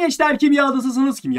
gençler kimya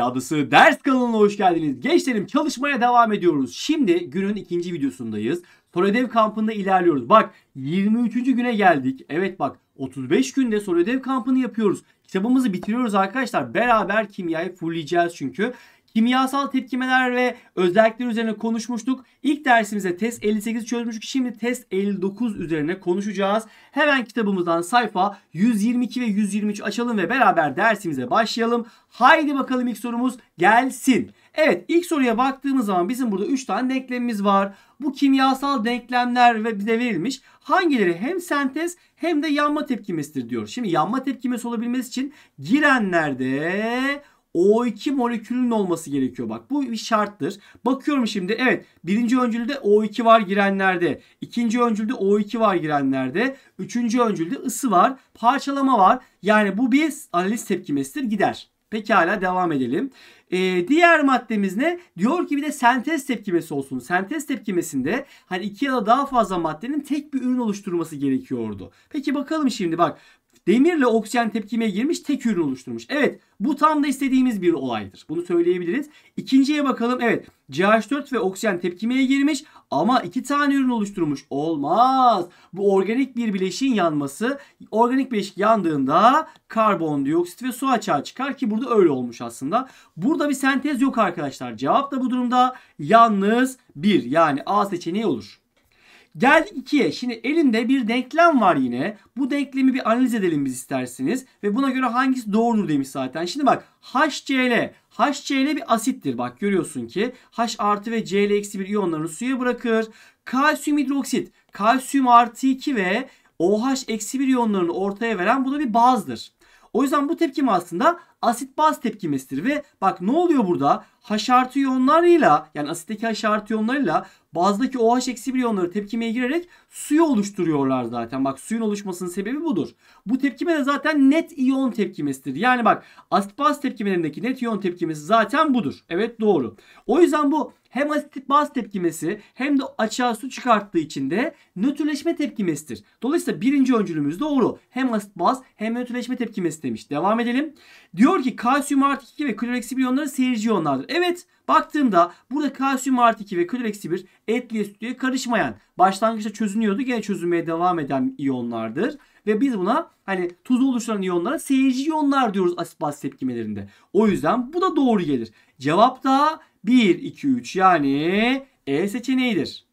adısı ders kanalına hoş geldiniz. Gençlerim çalışmaya devam ediyoruz. Şimdi günün ikinci videosundayız. Soru ödev kampında ilerliyoruz. Bak 23. güne geldik. Evet bak 35 günde soru ödev kampını yapıyoruz. Kitabımızı bitiriyoruz arkadaşlar. Beraber kimyayı fullleyeceğiz çünkü kimyasal tepkimeler ve özellikler üzerine konuşmuştuk. İlk dersimizde test 58 çözmüştük. Şimdi test 59 üzerine konuşacağız. Hemen kitabımızdan sayfa 122 ve 123 açalım ve beraber dersimize başlayalım. Haydi bakalım ilk sorumuz gelsin. Evet ilk soruya baktığımız zaman bizim burada 3 tane denklemimiz var. Bu kimyasal denklemler ve bize verilmiş. Hangileri hem sentez hem de yanma tepkimesidir diyor. Şimdi yanma tepkimesi olabilmesi için girenlerde o2 molekülünün olması gerekiyor. Bak bu bir şarttır. Bakıyorum şimdi evet birinci öncülde O2 var girenlerde. ikinci öncülde O2 var girenlerde. Üçüncü öncülde ısı var. Parçalama var. Yani bu bir analiz tepkimesidir gider. Pekala devam edelim. Ee, diğer maddemiz ne? Diyor ki bir de sentez tepkimesi olsun. Sentez tepkimesinde hani iki ya da daha fazla maddenin tek bir ürün oluşturması gerekiyordu. Peki bakalım şimdi bak. Demirle oksijen tepkimeye girmiş tek ürün oluşturmuş. Evet bu tam da istediğimiz bir olaydır. Bunu söyleyebiliriz. İkinciye bakalım. Evet CH4 ve oksijen tepkimeye girmiş ama iki tane ürün oluşturmuş. Olmaz. Bu organik bir bileşiğin yanması organik bileşik yandığında karbondioksit ve su açığa çıkar ki burada öyle olmuş aslında. Burada bir sentez yok arkadaşlar. Cevap da bu durumda yalnız bir yani A seçeneği olur. Geldik ikiye. Şimdi elinde bir denklem var yine. Bu denklemi bir analiz edelim biz isterseniz. Ve buna göre hangisi doğrudur demiş zaten. Şimdi bak HCl. HCl bir asittir. Bak görüyorsun ki H artı ve Cl eksi bir iyonlarını suya bırakır. Kalsiyum hidroksit. Kalsiyum artı 2 ve OH eksi bir iyonlarını ortaya veren bu da bir bazdır. O yüzden bu tepkim aslında asit baz tepkimesidir ve bak ne oluyor burada? H artı iyonlarıyla yani asitteki H artı iyonlarıyla bazdaki OH eksi bir iyonları tepkimeye girerek suyu oluşturuyorlar zaten. Bak suyun oluşmasının sebebi budur. Bu tepkime de zaten net iyon tepkimesidir. Yani bak asit baz tepkimelerindeki net iyon tepkimesi zaten budur. Evet doğru. O yüzden bu hem asit baz tepkimesi hem de açığa su çıkarttığı için de nötrleşme tepkimesidir. Dolayısıyla birinci öncülümüz doğru. Hem asit baz hem nötrleşme tepkimesi demiş. Devam edelim. Diyor ki kalsiyum artı 2 ve klor eksi bir iyonları seyirci yonlardır. Evet baktığımda burada kalsiyum artı 2 ve klor eksi 1 etliye sütlüye karışmayan başlangıçta çözünüyordu. Gene çözünmeye devam eden iyonlardır. Ve biz buna hani tuz oluşturan iyonlara seyirci iyonlar diyoruz asit baz tepkimelerinde. O yüzden bu da doğru gelir. Cevap da 1, 2, 3 yani E seçeneğidir.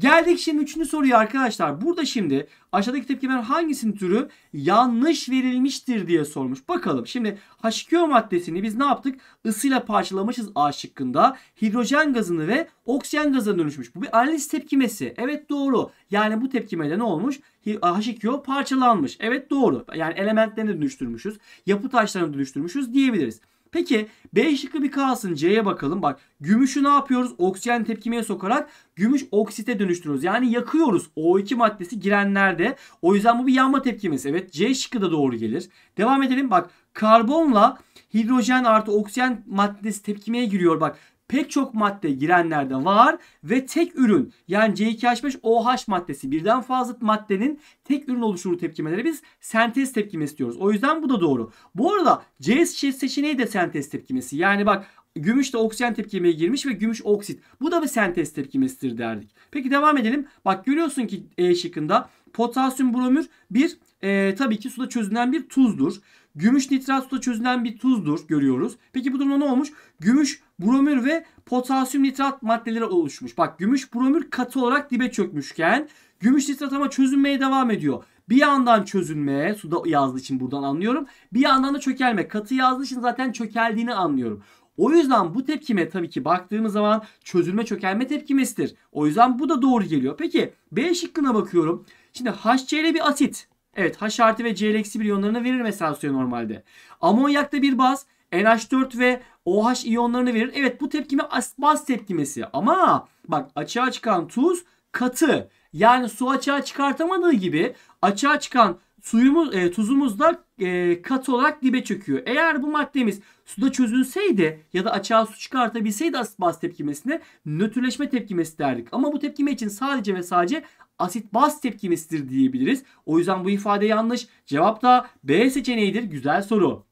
Geldik şimdi üçüncü soruya arkadaşlar. Burada şimdi aşağıdaki tepkimeler hangisinin türü yanlış verilmiştir diye sormuş. Bakalım şimdi H2O maddesini biz ne yaptık? Isıyla parçalamışız A şıkkında. Hidrojen gazını ve oksijen gazına dönüşmüş. Bu bir analiz tepkimesi. Evet doğru. Yani bu tepkimede ne olmuş? H2O parçalanmış. Evet doğru. Yani elementlerine dönüştürmüşüz. Yapı taşlarına dönüştürmüşüz diyebiliriz. Peki B şıkkı bir kalsın. C'ye bakalım. Bak gümüşü ne yapıyoruz? Oksijen tepkimeye sokarak gümüş oksite dönüştürüyoruz. Yani yakıyoruz. O2 maddesi girenlerde. O yüzden bu bir yanma tepkimesi. Evet C şıkkı da doğru gelir. Devam edelim. Bak karbonla hidrojen artı oksijen maddesi tepkimeye giriyor. Bak pek çok madde girenlerde var ve tek ürün yani C2H5OH maddesi birden fazla maddenin tek ürün oluşuru tepkimeleri biz sentez tepkimesi diyoruz. O yüzden bu da doğru. Bu arada C seçeneği de sentez tepkimesi. Yani bak Gümüş de oksijen tepkimeye girmiş ve gümüş oksit. Bu da bir sentez tepkimesidir derdik. Peki devam edelim. Bak görüyorsun ki E şıkkında potasyum bromür bir e, tabii ki suda çözünen bir tuzdur. Gümüş nitrat suda çözünen bir tuzdur görüyoruz. Peki bu durumda ne olmuş? Gümüş, bromür ve potasyum nitrat maddeleri oluşmuş. Bak gümüş bromür katı olarak dibe çökmüşken gümüş nitrat ama çözünmeye devam ediyor. Bir yandan çözünmeye suda yazdığı için buradan anlıyorum. Bir yandan da çökelme. Katı yazdığı için zaten çökeldiğini anlıyorum. O yüzden bu tepkime tabii ki baktığımız zaman çözülme çökelme tepkimesidir. O yüzden bu da doğru geliyor. Peki B şıkkına bakıyorum. Şimdi HCl bir asit. Evet H artı ve Cl eksi iyonlarını verir mesela suya normalde. Amonyak da bir baz NH4 ve OH iyonlarını verir. Evet bu tepkime baz tepkimesi. Ama bak açığa çıkan tuz katı. Yani su açığa çıkartamadığı gibi açığa çıkan suyumuz, e, tuzumuz da e, kat olarak dibe çöküyor. Eğer bu maddemiz suda çözülseydi ya da açığa su çıkartabilseydi asit baz tepkimesine nötrleşme tepkimesi derdik. Ama bu tepkime için sadece ve sadece asit baz tepkimesidir diyebiliriz. O yüzden bu ifade yanlış. Cevap da B seçeneğidir. Güzel soru.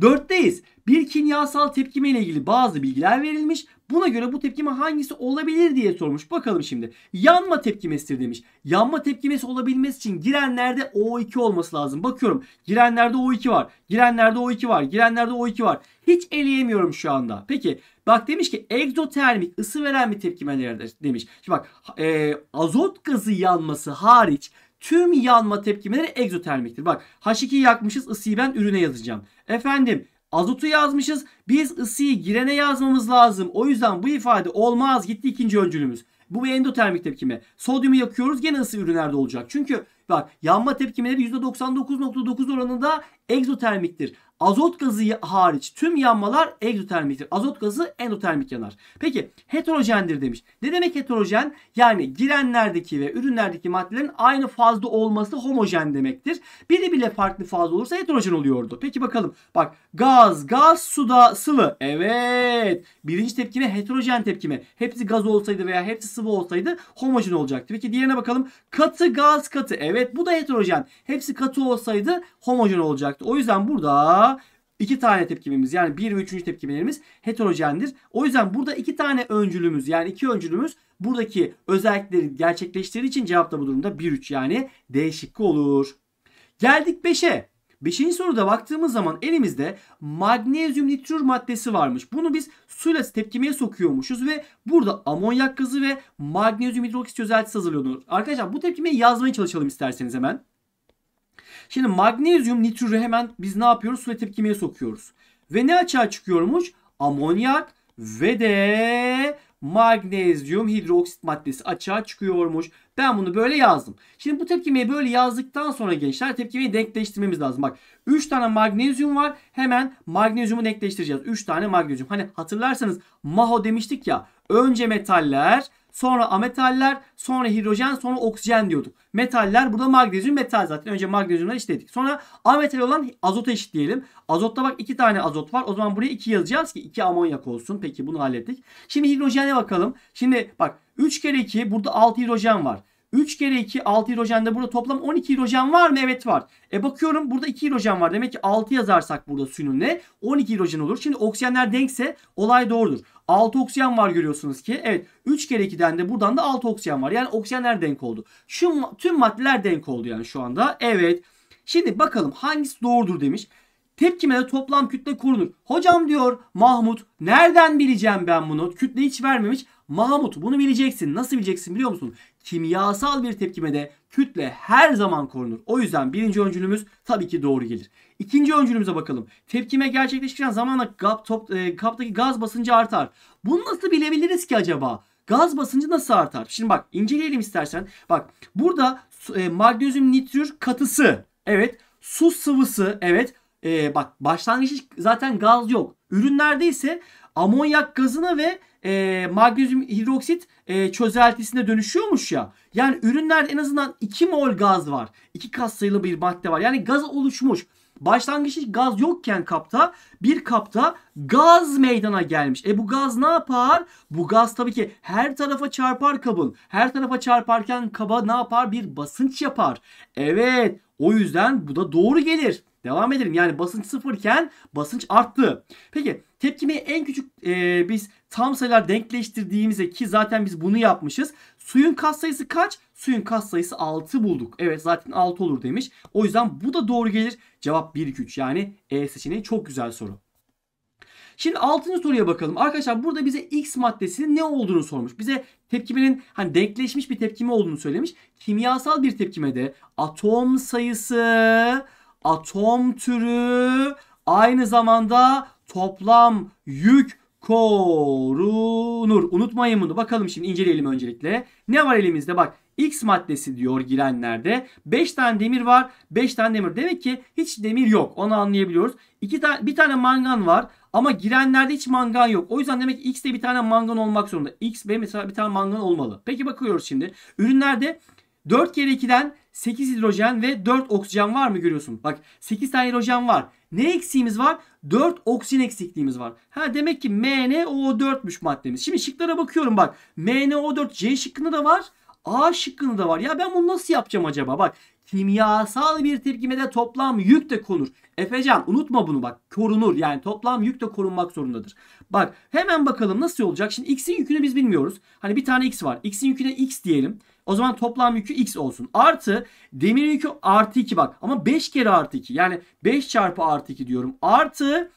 Dörtteyiz. Bir kimyasal tepkime ile ilgili bazı bilgiler verilmiş. Buna göre bu tepkime hangisi olabilir diye sormuş. Bakalım şimdi. Yanma tepkimesidir demiş. Yanma tepkimesi olabilmesi için girenlerde O2 olması lazım. Bakıyorum. Girenlerde O2 var. Girenlerde O2 var. Girenlerde O2 var. Hiç eleyemiyorum şu anda. Peki bak demiş ki egzotermik ısı veren bir tepkime nerede demiş. Şimdi bak e, azot gazı yanması hariç tüm yanma tepkimeleri egzotermiktir. Bak H2 yakmışız ısıyı ben ürüne yazacağım. Efendim Azotu yazmışız. Biz ısıyı girene yazmamız lazım. O yüzden bu ifade olmaz. Gitti ikinci öncülümüz. Bu bir endotermik tepkime. Sodyumu yakıyoruz gene ısı ürünlerde olacak. Çünkü Bak yanma tepkimeleri %99.9 oranında egzotermiktir. Azot gazı hariç tüm yanmalar egzotermiktir. Azot gazı endotermik yanar. Peki heterojendir demiş. Ne demek heterojen? Yani girenlerdeki ve ürünlerdeki maddelerin aynı fazda olması homojen demektir. Biri bile farklı fazla olursa heterojen oluyordu. Peki bakalım. Bak gaz, gaz, suda, sıvı. Evet. Birinci tepkime heterojen tepkime. Hepsi gaz olsaydı veya hepsi sıvı olsaydı homojen olacaktı. Peki diğerine bakalım. Katı, gaz, katı. Evet. Evet bu da heterojen. Hepsi katı olsaydı homojen olacaktı. O yüzden burada iki tane tepkimimiz yani bir ve üçüncü tepkimelerimiz heterojendir. O yüzden burada iki tane öncülümüz yani iki öncülümüz buradaki özellikleri gerçekleştirdiği için cevap da bu durumda 1-3 yani D şıkkı olur. Geldik 5'e. Beşinci soruda baktığımız zaman elimizde magnezyum nitrür maddesi varmış. Bunu biz suyla tepkimeye sokuyormuşuz ve burada amonyak gazı ve magnezyum hidroksit çözeltisi hazırlanıyor. Arkadaşlar bu tepkimeyi yazmaya çalışalım isterseniz hemen. Şimdi magnezyum nitrürü hemen biz ne yapıyoruz? Suyla tepkimeye sokuyoruz. Ve ne açığa çıkıyormuş? Amonyak ve de magnezyum hidroksit maddesi açığa çıkıyormuş. Ben bunu böyle yazdım. Şimdi bu tepkimeyi böyle yazdıktan sonra gençler tepkimeyi denkleştirmemiz lazım. Bak 3 tane magnezyum var. Hemen magnezyumu denkleştireceğiz. 3 tane magnezyum. Hani hatırlarsanız MAHO demiştik ya. Önce metaller sonra ametaller, sonra hidrojen, sonra oksijen diyorduk. Metaller burada magnezyum metal zaten. Önce magnezyumları işledik. Sonra ametal olan azota eşitleyelim. Azotta bak iki tane azot var. O zaman buraya iki yazacağız ki iki amonyak olsun. Peki bunu hallettik. Şimdi hidrojene bakalım. Şimdi bak 3 kere 2 burada 6 hidrojen var. 3 kere 2 6 hidrojende burada toplam 12 hidrojen var mı? Evet var. E bakıyorum burada 2 hidrojen var. Demek ki 6 yazarsak burada suyun sününle 12 hidrojen olur. Şimdi oksijenler denkse olay doğrudur. 6 oksijen var görüyorsunuz ki. Evet 3 kere 2'den de buradan da 6 oksijen var. Yani oksijenler denk oldu. Şu tüm maddeler denk oldu yani şu anda. Evet. Şimdi bakalım hangisi doğrudur demiş. Tepkimede toplam kütle korunur. Hocam diyor Mahmut nereden bileceğim ben bunu? Kütle hiç vermemiş. Mahmut bunu bileceksin. Nasıl bileceksin biliyor musun? kimyasal bir tepkimede kütle her zaman korunur. O yüzden birinci öncülümüz tabii ki doğru gelir. İkinci öncülümüze bakalım. Tepkime gerçekleşirken zamanla gap, top, e, kaptaki gaz basıncı artar. Bunu nasıl bilebiliriz ki acaba? Gaz basıncı nasıl artar? Şimdi bak inceleyelim istersen. Bak burada e, magnezyum nitrür katısı. Evet. Su sıvısı. Evet e, bak başlangıçta zaten gaz yok. Ürünlerde ise amonyak gazına ve e, magnezyum hidroksit e, çözeltisine dönüşüyormuş ya. Yani ürünlerde en azından 2 mol gaz var. 2 kas sayılı bir madde var. Yani gaz oluşmuş. Başlangıçta gaz yokken kapta bir kapta gaz meydana gelmiş. E bu gaz ne yapar? Bu gaz tabii ki her tarafa çarpar kabın. Her tarafa çarparken kaba ne yapar? Bir basınç yapar. Evet o yüzden bu da doğru gelir. Devam edelim. Yani basınç sıfırken basınç arttı. Peki tepkimi en küçük e, biz tam sayılar denkleştirdiğimizde ki zaten biz bunu yapmışız. Suyun katsayısı kaç? Suyun katsayısı 6 bulduk. Evet zaten 6 olur demiş. O yüzden bu da doğru gelir. Cevap 1 2 3 yani E seçeneği çok güzel soru. Şimdi 6. soruya bakalım. Arkadaşlar burada bize X maddesinin ne olduğunu sormuş. Bize tepkimenin hani denkleşmiş bir tepkime olduğunu söylemiş. Kimyasal bir tepkimede atom sayısı atom türü aynı zamanda toplam yük korunur. Unutmayın bunu. Bakalım şimdi inceleyelim öncelikle. Ne var elimizde? Bak X maddesi diyor girenlerde. 5 tane demir var. 5 tane demir. Demek ki hiç demir yok. Onu anlayabiliyoruz. İki ta bir tane mangan var. Ama girenlerde hiç mangan yok. O yüzden demek ki de bir tane mangan olmak zorunda. X ve mesela bir tane mangan olmalı. Peki bakıyoruz şimdi. Ürünlerde 4 kere 2'den 8 hidrojen ve 4 oksijen var mı görüyorsun? Bak 8 tane hidrojen var. Ne eksiğimiz var? 4 oksijen eksikliğimiz var. Ha demek ki MnO4'müş maddemiz. Şimdi şıklara bakıyorum bak. MnO4 C şıkkında da var. A şıkkında da var. Ya ben bunu nasıl yapacağım acaba? Bak kimyasal bir tepkimede toplam yük de konur. Efecan unutma bunu bak korunur. Yani toplam yük de korunmak zorundadır. Bak hemen bakalım nasıl olacak. Şimdi x'in yükünü biz bilmiyoruz. Hani bir tane x var. x'in yüküne x diyelim. O zaman toplam yükü x olsun. Artı demir yükü artı 2 bak. Ama 5 kere artı 2. Yani 5 çarpı artı 2 diyorum. Artı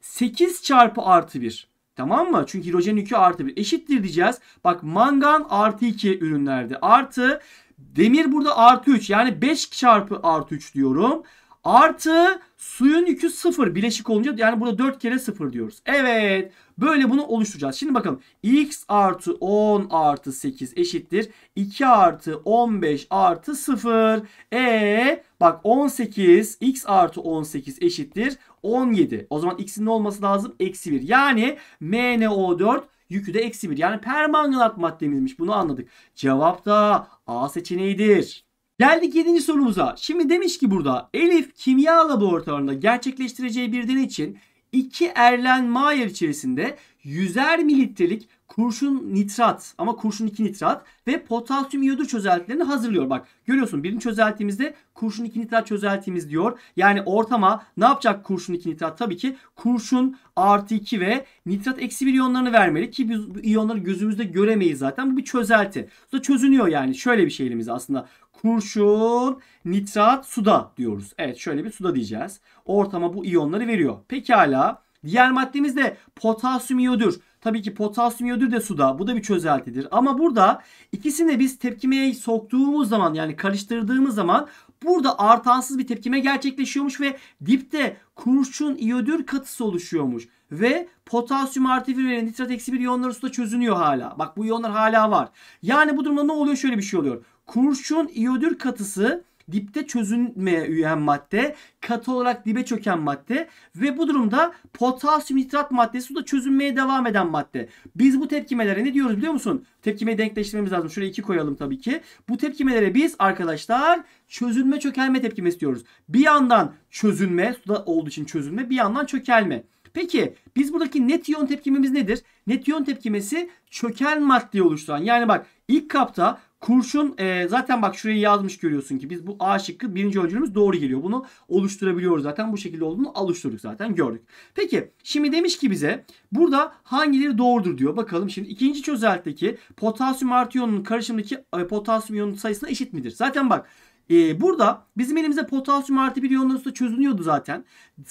8 çarpı artı 1. Tamam mı? Çünkü hidrojen yükü artı 1. Eşittir diyeceğiz. Bak mangan artı 2 ürünlerde. Artı demir burada artı 3. Yani 5 çarpı artı 3 diyorum. Artı suyun yükü 0 bileşik olunca yani burada 4 kere 0 diyoruz. Evet böyle bunu oluşturacağız. Şimdi bakalım x artı 10 artı 8 eşittir. 2 artı 15 artı 0. E bak 18 x artı 18 eşittir 17. O zaman x'in ne olması lazım? Eksi 1. Yani MNO4 yükü de eksi 1. Yani permanganat maddemizmiş bunu anladık. Cevap da A seçeneğidir. Geldik 7. sorumuza. Şimdi demiş ki burada Elif kimya laboratuvarında gerçekleştireceği bir deney için iki erlen mayer içerisinde 100'er mililitrelik kurşun nitrat ama kurşun 2 nitrat ve potasyum iyodu çözeltilerini hazırlıyor. Bak görüyorsun birini çözeltiğimizde kurşun 2 nitrat çözeltimiz diyor. Yani ortama ne yapacak kurşun 2 nitrat? Tabii ki kurşun artı 2 ve nitrat eksi 1 iyonlarını vermeli ki biz bu iyonları gözümüzde göremeyiz zaten. Bu bir çözelti. Bu da çözünüyor yani şöyle bir şey elimizde aslında kurşun nitrat suda diyoruz. Evet şöyle bir suda diyeceğiz. Ortama bu iyonları veriyor. Pekala. Diğer maddemiz de potasyum iyodür. Tabii ki potasyum iyodür de suda. Bu da bir çözeltidir. Ama burada ikisini de biz tepkimeye soktuğumuz zaman yani karıştırdığımız zaman burada artansız bir tepkime gerçekleşiyormuş ve dipte kurşun iyodür katısı oluşuyormuş. Ve potasyum artı 1 ve nitrat eksi 1 iyonları suda çözünüyor hala. Bak bu iyonlar hala var. Yani bu durumda ne oluyor? Şöyle bir şey oluyor. Kurşun iyodür katısı dipte çözünmeye üyen madde, katı olarak dibe çöken madde ve bu durumda potasyum nitrat maddesi suda çözünmeye devam eden madde. Biz bu tepkimelere ne diyoruz biliyor musun? Tepkimeyi denkleştirmemiz lazım. Şuraya iki koyalım tabii ki. Bu tepkimelere biz arkadaşlar çözünme çökelme tepkimesi diyoruz. Bir yandan çözünme, suda olduğu için çözünme, bir yandan çökelme. Peki biz buradaki net iyon tepkimemiz nedir? Net iyon tepkimesi çöken maddeyi oluşturan. Yani bak ilk kapta Kurşun e, zaten bak şurayı yazmış görüyorsun ki biz bu A şıkkı birinci öncülümüz doğru geliyor. Bunu oluşturabiliyoruz zaten. Bu şekilde olduğunu oluşturduk zaten gördük. Peki şimdi demiş ki bize burada hangileri doğrudur diyor. Bakalım şimdi ikinci çözeltteki potasyum artı iyonunun karışımındaki e, potasyum iyonun sayısına eşit midir? Zaten bak ee, burada bizim elimizde potasyum artı bir iyonları da çözünüyordu zaten.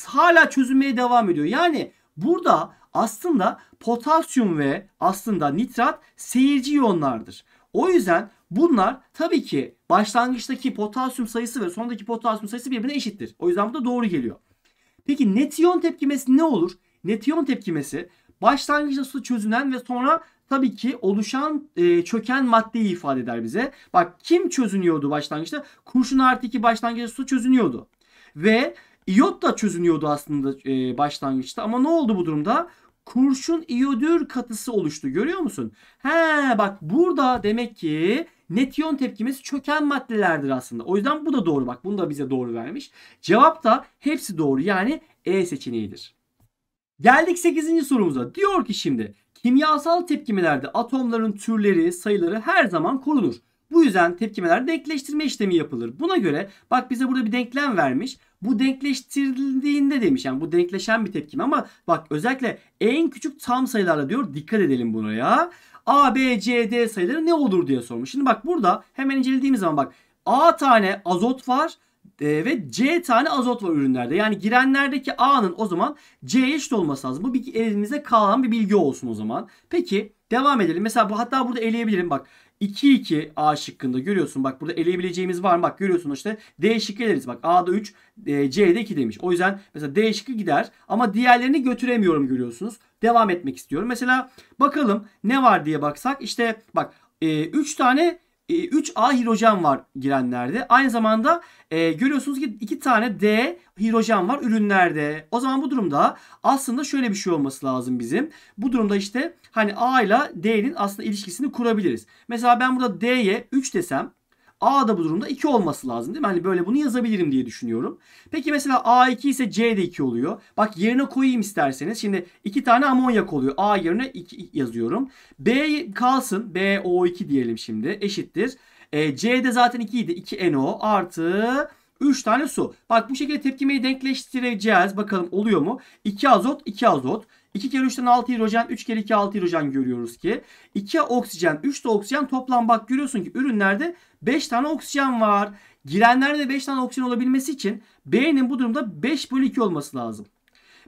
Hala çözünmeye devam ediyor. Yani burada aslında potasyum ve aslında nitrat seyirci iyonlardır. O yüzden Bunlar tabii ki başlangıçtaki potasyum sayısı ve sondaki potasyum sayısı birbirine eşittir. O yüzden bu da doğru geliyor. Peki net tepkimesi ne olur? Net tepkimesi başlangıçta su çözünen ve sonra tabii ki oluşan e, çöken maddeyi ifade eder bize. Bak kim çözünüyordu başlangıçta? Kurşun artı 2 başlangıçta su çözünüyordu. Ve iyot da çözünüyordu aslında e, başlangıçta. Ama ne oldu bu durumda? Kurşun iyodür katısı oluştu. Görüyor musun? He bak burada demek ki net iyon tepkimesi çöken maddelerdir aslında. O yüzden bu da doğru bak. Bunu da bize doğru vermiş. Cevap da hepsi doğru yani E seçeneğidir. Geldik 8. sorumuza. Diyor ki şimdi kimyasal tepkimelerde atomların türleri, sayıları her zaman korunur. Bu yüzden tepkimeler denkleştirme işlemi yapılır. Buna göre bak bize burada bir denklem vermiş. Bu denkleştirildiğinde demiş yani bu denkleşen bir tepkime ama bak özellikle en küçük tam sayılarla diyor dikkat edelim ya. A, B, C, D sayıları ne olur diye sormuş. Şimdi bak burada hemen incelediğimiz zaman bak A tane azot var e, ve C tane azot var ürünlerde. Yani girenlerdeki A'nın o zaman C'ye eşit olması lazım. Bu bir elimize kalan bir bilgi olsun o zaman. Peki devam edelim. Mesela bu hatta burada eleyebilirim bak. 2-2 A şıkkında görüyorsun. Bak burada eleyebileceğimiz var mı? Bak görüyorsun işte D şıkkı eleriz. Bak A'da 3, C'de 2 demiş. O yüzden mesela D şıkkı gider ama diğerlerini götüremiyorum görüyorsunuz. Devam etmek istiyorum. Mesela bakalım ne var diye baksak. işte bak 3 e, tane 3A e, hidrojen var girenlerde. Aynı zamanda e, görüyorsunuz ki 2 tane D hidrojen var ürünlerde. O zaman bu durumda aslında şöyle bir şey olması lazım bizim. Bu durumda işte hani A ile D'nin aslında ilişkisini kurabiliriz. Mesela ben burada D'ye 3 desem A da bu durumda 2 olması lazım değil mi? Hani böyle bunu yazabilirim diye düşünüyorum. Peki mesela A 2 ise C de 2 oluyor. Bak yerine koyayım isterseniz. Şimdi 2 tane amonyak oluyor. A yerine 2 yazıyorum. B kalsın. B O2 diyelim şimdi. Eşittir. E, C de zaten 2 idi. 2 NO artı 3 tane su. Bak bu şekilde tepkimeyi denkleştireceğiz. Bakalım oluyor mu? 2 azot, 2 azot. 2 kere 3'ten 6 hidrojen, 3 kere 2 6 hidrojen görüyoruz ki. 2 oksijen, 3 de oksijen toplam bak görüyorsun ki ürünlerde 5 tane oksijen var. Girenlerde 5 tane oksijen olabilmesi için B'nin bu durumda 5 bölü 2 olması lazım.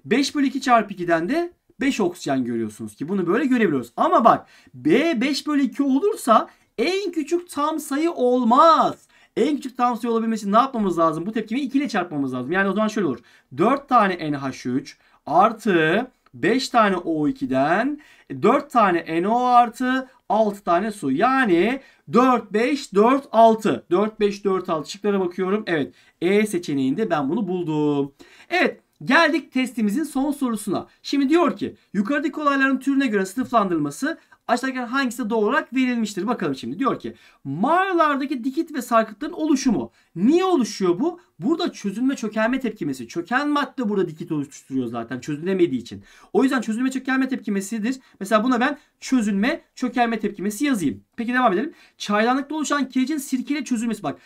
5 bölü 2 çarpı 2'den de 5 oksijen görüyorsunuz ki bunu böyle görebiliyoruz. Ama bak B 5 bölü 2 olursa en küçük tam sayı olmaz. En küçük tam sayı olabilmesi ne yapmamız lazım? Bu tepkimi 2 ile çarpmamız lazım. Yani o zaman şöyle olur. 4 tane NH3 artı 5 tane O2'den 4 tane NO artı 6 tane su. Yani 4, 5, 4, 6. 4, 5, 4, 6 şıklara bakıyorum. Evet E seçeneğinde ben bunu buldum. Evet geldik testimizin son sorusuna. Şimdi diyor ki yukarıdaki olayların türüne göre sınıflandırılması Aşağıdakiler hangisi doğru olarak verilmiştir? Bakalım şimdi diyor ki mağaralardaki dikit ve sarkıtların oluşumu. Niye oluşuyor bu? Burada çözünme çökelme tepkimesi. Çöken madde burada dikit oluşturuyor zaten çözülemediği için. O yüzden çözünme çökelme tepkimesidir. Mesela buna ben çözünme çökelme tepkimesi yazayım. Peki devam edelim. Çaydanlıkta oluşan kirecin sirkeyle çözülmesi. Bak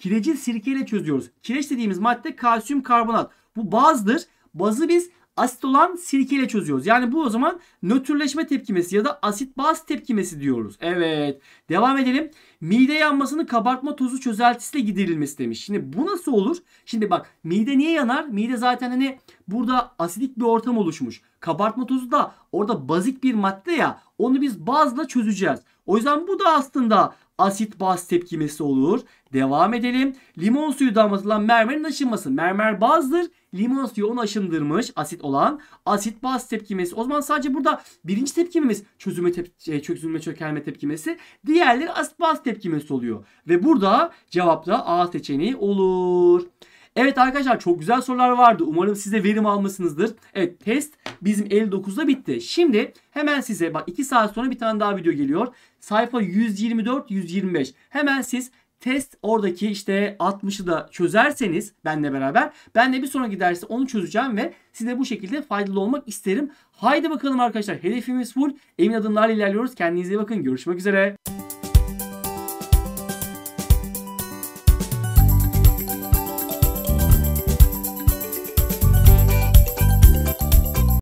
kirecin sirkeyle çözüyoruz. Kireç dediğimiz madde kalsiyum karbonat. Bu bazdır. Bazı biz asit olan sirkeyle çözüyoruz. Yani bu o zaman nötrleşme tepkimesi ya da asit baz tepkimesi diyoruz. Evet. Devam edelim. Mide yanmasının kabartma tozu çözeltisiyle giderilmesi demiş. Şimdi bu nasıl olur? Şimdi bak mide niye yanar? Mide zaten hani burada asidik bir ortam oluşmuş. Kabartma tozu da orada bazik bir madde ya. Onu biz bazla çözeceğiz. O yüzden bu da aslında asit baz tepkimesi olur. Devam edelim. Limon suyu damlatılan mermerin aşınması. Mermer bazdır. Limon suyu onu aşındırmış asit olan. Asit baz tepkimesi. O zaman sadece burada birinci tepkimemiz çözüme, tep e, çözülme çökelme tepkimesi. Diğerleri asit baz tepkimesi oluyor. Ve burada cevap da A seçeneği olur. Evet arkadaşlar çok güzel sorular vardı. Umarım size verim almışsınızdır. Evet test bizim 59'da bitti. Şimdi hemen size bak 2 saat sonra bir tane daha video geliyor. Sayfa 124-125. Hemen siz test oradaki işte 60'ı da çözerseniz benle beraber ben de bir sonraki derste onu çözeceğim ve size bu şekilde faydalı olmak isterim. Haydi bakalım arkadaşlar hedefimiz full. Emin adımlarla ilerliyoruz. Kendinize bakın. Görüşmek üzere.